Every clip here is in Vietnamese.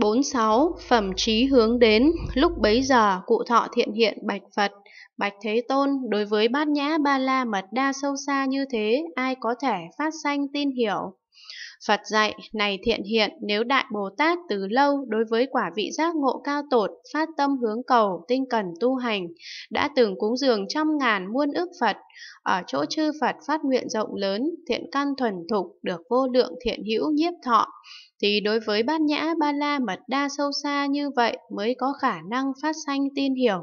46. Phẩm trí hướng đến, lúc bấy giờ cụ thọ thiện hiện bạch Phật, bạch Thế Tôn, đối với bát nhã ba la mật đa sâu xa như thế, ai có thể phát sanh tin hiểu. Phật dạy, này thiện hiện, nếu Đại Bồ Tát từ lâu đối với quả vị giác ngộ cao tột, phát tâm hướng cầu, tinh cần tu hành, đã từng cúng dường trăm ngàn muôn ức Phật, ở chỗ chư Phật phát nguyện rộng lớn, thiện căn thuần thục, được vô lượng thiện hữu nhiếp thọ, thì đối với bát nhã ba la mật đa sâu xa như vậy mới có khả năng phát sanh tin hiểu.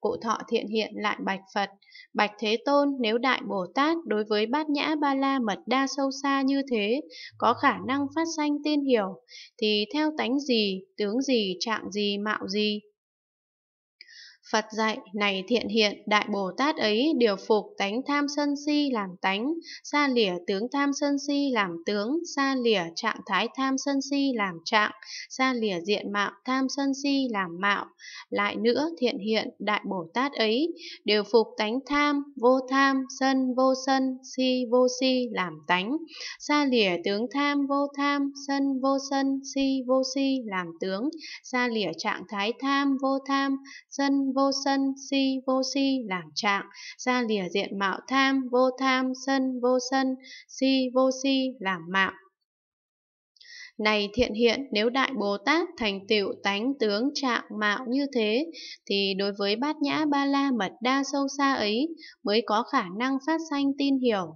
Cụ thọ thiện hiện lại bạch Phật, bạch Thế Tôn nếu Đại Bồ Tát đối với bát nhã ba la mật đa sâu xa như thế, có có khả năng phát sanh tên hiểu, thì theo tánh gì, tướng gì, trạng gì, mạo gì, Phật dạy này thiện hiện đại Bồ Tát ấy điều phục tánh tham sân si làm tánh, xa lìa tướng tham sân si làm tướng, xa lìa trạng thái tham sân si làm trạng, xa lìa diện mạo tham sân si làm mạo. Lại nữa thiện hiện đại Bồ Tát ấy điều phục tánh tham, vô tham, sân vô sân, si vô si làm tánh, xa lìa tướng tham vô tham, sân vô sân, si vô si làm tướng, xa lìa trạng thái tham vô tham, sân vô vô sân, si vô si làm trạng, ra lìa diện mạo tham, vô tham, sân vô sân, si vô si làm mạo. Này thiện hiện, nếu Đại Bồ Tát thành tựu tánh tướng trạng mạo như thế, thì đối với bát nhã ba la mật đa sâu xa ấy mới có khả năng phát sanh tin hiểu.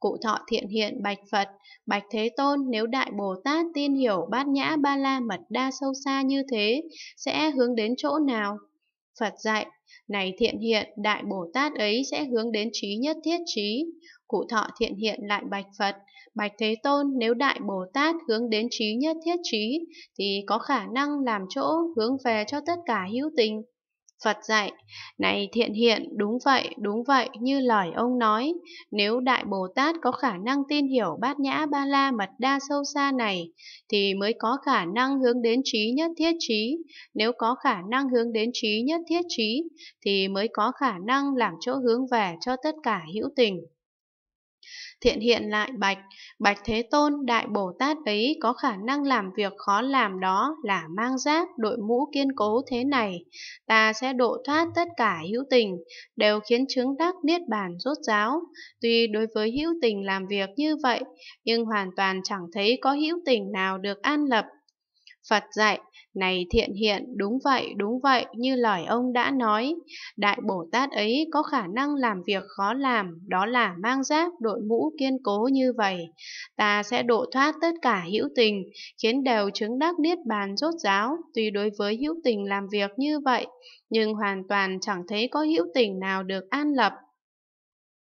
Cụ thọ thiện hiện bạch Phật, bạch Thế Tôn nếu Đại Bồ Tát tin hiểu bát nhã ba la mật đa sâu xa như thế, sẽ hướng đến chỗ nào? Phật dạy, này thiện hiện, Đại Bồ Tát ấy sẽ hướng đến trí nhất thiết trí. Cụ thọ thiện hiện lại bạch Phật, bạch Thế Tôn nếu Đại Bồ Tát hướng đến trí nhất thiết trí thì có khả năng làm chỗ hướng về cho tất cả hữu tình. Phật dạy, này thiện hiện, đúng vậy, đúng vậy, như lời ông nói, nếu Đại Bồ Tát có khả năng tin hiểu bát nhã ba la mật đa sâu xa này, thì mới có khả năng hướng đến trí nhất thiết trí, nếu có khả năng hướng đến trí nhất thiết trí, thì mới có khả năng làm chỗ hướng về cho tất cả hữu tình. Thiện hiện lại bạch, bạch Thế Tôn, Đại Bồ Tát ấy có khả năng làm việc khó làm đó là mang giác, đội mũ kiên cố thế này. Ta sẽ độ thoát tất cả hữu tình, đều khiến chứng đắc niết bàn rốt giáo. Tuy đối với hữu tình làm việc như vậy, nhưng hoàn toàn chẳng thấy có hữu tình nào được an lập Phật dạy, này thiện hiện, đúng vậy, đúng vậy, như lời ông đã nói. Đại Bồ Tát ấy có khả năng làm việc khó làm, đó là mang giáp đội mũ kiên cố như vậy. Ta sẽ độ thoát tất cả hữu tình, khiến đều chứng đắc niết bàn rốt giáo. Tuy đối với hữu tình làm việc như vậy, nhưng hoàn toàn chẳng thấy có hữu tình nào được an lập